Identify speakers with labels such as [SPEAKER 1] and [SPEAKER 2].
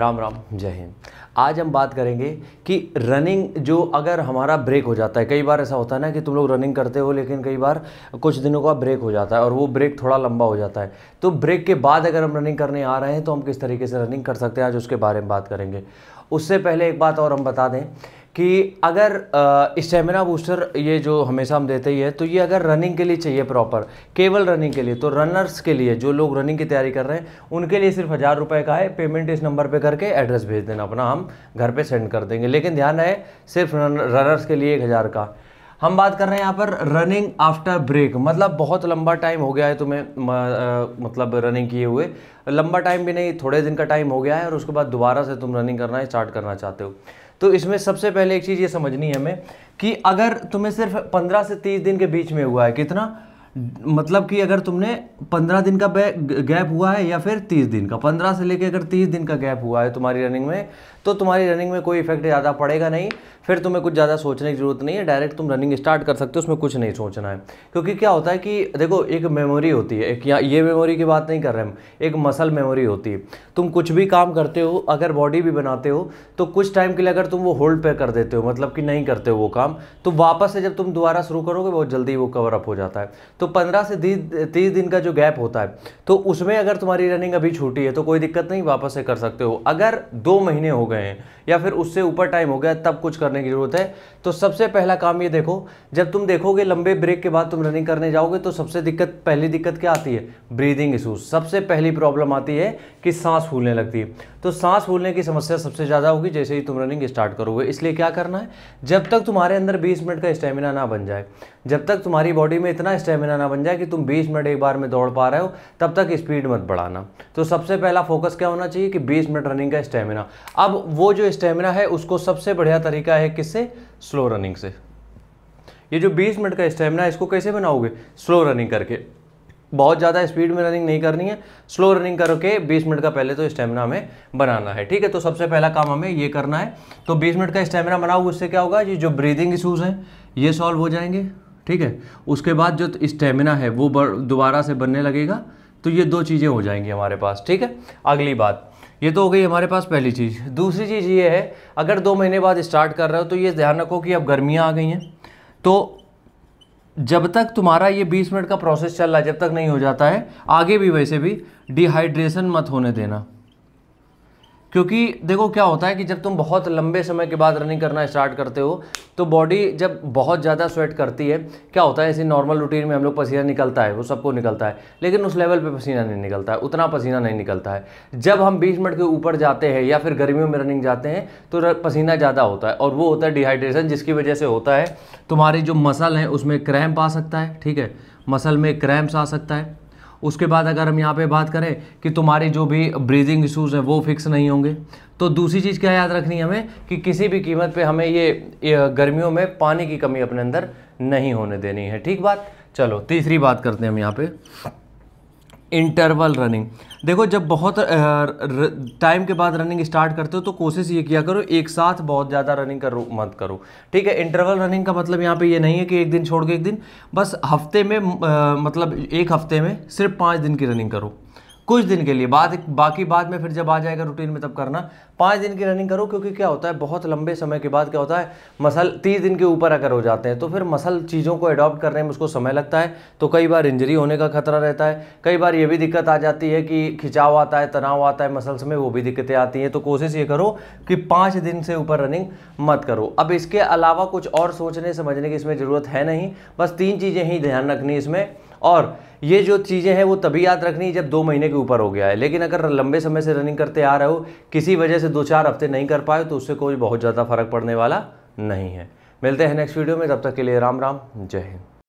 [SPEAKER 1] राम राम जय हिंद आज हम बात करेंगे कि रनिंग जो अगर हमारा ब्रेक हो जाता है कई बार ऐसा होता है ना कि तुम लोग रनिंग करते हो लेकिन कई बार कुछ दिनों का ब्रेक हो जाता है और वो ब्रेक थोड़ा लंबा हो जाता है तो ब्रेक के बाद अगर हम रनिंग करने आ रहे हैं तो हम किस तरीके से रनिंग कर सकते हैं आज उसके बारे में बात करेंगे उससे पहले एक बात और हम बता दें कि अगर स्टेमिना बूस्टर ये जो हमेशा हम देते ही है तो ये अगर रनिंग के लिए चाहिए प्रॉपर केवल रनिंग के लिए तो रनर्स के लिए जो लोग रनिंग की तैयारी कर रहे हैं उनके लिए सिर्फ हज़ार रुपये का है पेमेंट इस नंबर पे करके एड्रेस भेज देना अपना हम घर पे सेंड कर देंगे लेकिन ध्यान रहे सिर्फ रनर्स के लिए एक हज़ार का हम बात कर रहे हैं यहाँ पर रनिंग आफ्टर ब्रेक मतलब बहुत लंबा टाइम हो गया है तुम्हें मतलब रनिंग किए हुए लंबा टाइम भी नहीं थोड़े दिन का टाइम हो गया है और उसके बाद दोबारा से तुम रनिंग करना स्टार्ट करना चाहते हो तो इसमें सबसे पहले एक चीज़ ये समझनी है हमें कि अगर तुम्हें सिर्फ पंद्रह से तीस दिन के बीच में हुआ है कितना मतलब कि अगर तुमने पंद्रह दिन का गैप हुआ है या फिर तीस दिन का पंद्रह से लेकर अगर तीस दिन का गैप हुआ है तुम्हारी रनिंग में तो तुम्हारी रनिंग में कोई इफेक्ट ज़्यादा पड़ेगा नहीं फिर तुम्हें कुछ ज़्यादा सोचने की ज़रूरत नहीं है डायरेक्ट तुम रनिंग स्टार्ट कर सकते हो उसमें कुछ नहीं सोचना है क्योंकि क्या होता है कि देखो एक मेमोरी होती है एक ये मेमोरी की बात नहीं कर रहे हम एक मसल मेमोरी होती है तुम कुछ भी काम करते हो अगर बॉडी भी बनाते हो तो कुछ टाइम के लिए अगर तुम वो होल्ड पे कर देते हो मतलब कि नहीं करते हो वो काम तो वापस से जब तुम दोबारा शुरू करोगे बहुत जल्दी वो कवर अप हो जाता है तो पंद्रह से तीस दिन का जो गैप होता है तो उसमें अगर तुम्हारी रनिंग अभी छोटी है तो कोई दिक्कत नहीं वापस से कर सकते हो अगर दो महीने हो गए हैं या फिर उससे ऊपर टाइम हो गया तब कुछ करने की ज़रूरत है तो सबसे पहला काम ये देखो जब तुम देखोगे लंबे ब्रेक के बाद तुम रनिंग करने जाओगे तो सबसे दिक्कत पहली दिक्कत क्या आती है ब्रीदिंग इशूज़ सबसे पहली प्रॉब्लम आती है कि सांस फूलने लगती है तो सांस फूलने की समस्या सबसे ज़्यादा होगी जैसे ही तुम रनिंग स्टार्ट करोगे इसलिए क्या करना है जब तक तुम्हारे अंदर बीस मिनट का स्टेमिना ना बन जाए जब तक तुम्हारी बॉडी में इतना स्टेमिना योजना ना बन जाए कि तुम 20 मिनट एक बार में दौड़ पा रहे हो तब तक स्पीड मत बढ़ाना तो सबसे पहला फोकस क्या होना चाहिए कि 20 मिनट रनिंग का स्टेमिना अब वो जो स्टेमिना है उसको सबसे बढ़िया तरीका है किससे स्लो रनिंग से ये जो 20 मिनट का स्टेमिना है इसको कैसे बनाओगे स्लो रनिंग करके बहुत ज़्यादा स्पीड में रनिंग नहीं करनी है स्लो रनिंग करके 20 मिनट का पहले तो स्टेमिना हमें बनाना है ठीक है तो सबसे पहला काम हमें ये करना है तो 20 मिनट का स्टेमिना बनाओ उससे क्या होगा ये जो ब्रीदिंग इशूज़ हैं ये सॉल्व हो जाएंगे ठीक है उसके बाद जो स्टेमिना है वो दोबारा से बनने लगेगा तो ये दो चीज़ें हो जाएंगी हमारे पास ठीक है अगली बात ये तो हो गई हमारे पास पहली चीज़ दूसरी चीज़ ये है अगर दो महीने बाद स्टार्ट कर रहे हो तो ये ध्यान रखो कि अब गर्मियाँ आ गई हैं तो जब तक तुम्हारा ये 20 मिनट का प्रोसेस चल रहा है जब तक नहीं हो जाता है आगे भी वैसे भी डिहाइड्रेशन मत होने देना क्योंकि देखो क्या होता है कि जब तुम बहुत लंबे समय के बाद रनिंग करना स्टार्ट करते हो तो बॉडी जब बहुत ज़्यादा स्वेट करती है क्या होता है ऐसे नॉर्मल रूटीन में हम लोग पसीना निकलता है वो सबको निकलता है लेकिन उस लेवल पे पसीना नहीं निकलता है उतना पसीना नहीं निकलता है जब हम बीस मिनट के ऊपर जाते हैं या फिर गर्मियों में रनिंग जाते हैं तो पसीना ज़्यादा होता है और वो होता है डिहाइड्रेशन जिसकी वजह से होता है तुम्हारी जो मसल है उसमें क्रैम्प आ सकता है ठीक है मसल में क्रैम्प्स आ सकता है उसके बाद अगर हम यहाँ पे बात करें कि तुम्हारे जो भी ब्रीदिंग इशूज़ हैं वो फिक्स नहीं होंगे तो दूसरी चीज़ क्या याद रखनी है हमें कि किसी भी कीमत पे हमें ये, गर्मियों में पानी की कमी अपने अंदर नहीं होने देनी है ठीक बात चलो तीसरी बात करते हैं हम यहाँ पर इंटरवल रनिंग देखो जब बहुत टाइम के बाद रनिंग स्टार्ट करते हो तो कोशिश ये किया करो एक साथ बहुत ज़्यादा रनिंग करो मत करो ठीक है इंटरवल रनिंग का मतलब यहाँ पे ये नहीं है कि एक दिन छोड़ के एक दिन बस हफ्ते में आ, मतलब एक हफ्ते में सिर्फ पाँच दिन की रनिंग करो कुछ दिन के लिए बाद बाकी बाद में फिर जब आ जाएगा रूटीन में तब करना पाँच दिन की रनिंग करो क्योंकि क्या होता है बहुत लंबे समय के बाद क्या होता है मसल तीस दिन के ऊपर अगर हो जाते हैं तो फिर मसल चीज़ों को अडॉप्ट करने में उसको समय लगता है तो कई बार इंजरी होने का खतरा रहता है कई बार ये भी दिक्कत आ जाती है कि खिंचाव आता है तनाव आता है मसल्स में वो भी दिक्कतें आती हैं तो कोशिश ये करो कि पाँच दिन से ऊपर रनिंग मत करो अब इसके अलावा कुछ और सोचने समझने की इसमें ज़रूरत है नहीं बस तीन चीज़ें ही ध्यान रखनी इसमें और ये जो चीज़ें हैं वो तभी याद रखनी जब दो महीने के ऊपर हो गया है लेकिन अगर लंबे समय से रनिंग करते आ रहे हो किसी वजह से दो चार हफ्ते नहीं कर पाए तो उससे कोई बहुत ज़्यादा फर्क पड़ने वाला नहीं है मिलते हैं नेक्स्ट वीडियो में तब तक के लिए राम राम जय हिंद